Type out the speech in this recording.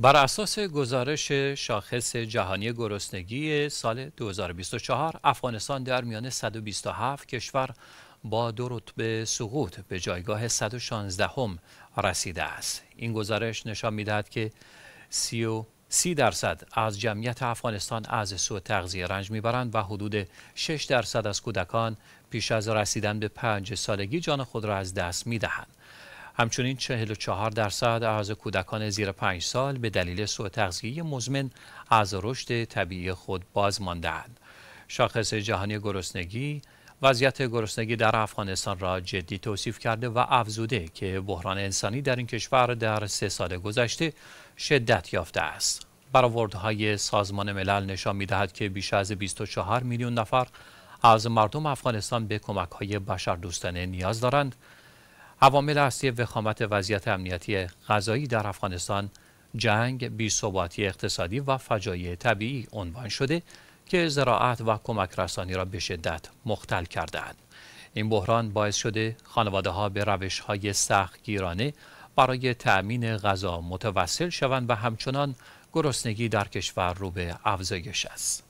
بر اساس گزارش شاخص جهانی گرسنگی سال 2024 افغانستان در میان 127 کشور با دو رتبه سقوط به جایگاه 116 هم رسیده است این گزارش نشان میدهد که 30 درصد از جمعیت افغانستان از سوء تغذیه رنج میبرند و حدود 6 درصد از کودکان پیش از رسیدن به پنج سالگی جان خود را از دست میدهند همچنین 44 درصد از کودکان زیر 5 سال به دلیل سوء تغذیه مزمن از رشد طبیعی خود باز ماندهاند. شاخص جهانی گرسنگی وضعیت گرسنگی در افغانستان را جدی توصیف کرده و افزوده که بحران انسانی در این کشور در سه سال گذشته شدت یافته است. برآوردهای سازمان ملل نشان میدهد که بیش از 24 میلیون نفر از مردم افغانستان به کمک‌های بشردوستانه نیاز دارند عوامل اصلی وخامت وضعیت امنیتی غذایی در افغانستان جنگ، بیثباتی اقتصادی و فجایع طبیعی عنوان شده که زراعت و کمک رسانی را به شدت مختل کردهاند. این بحران باعث شده خانواده ها به روش های سخت گیرانه برای تأمین غذا متوسل شوند و همچنان گرسنگی در کشور رو به افزایش است.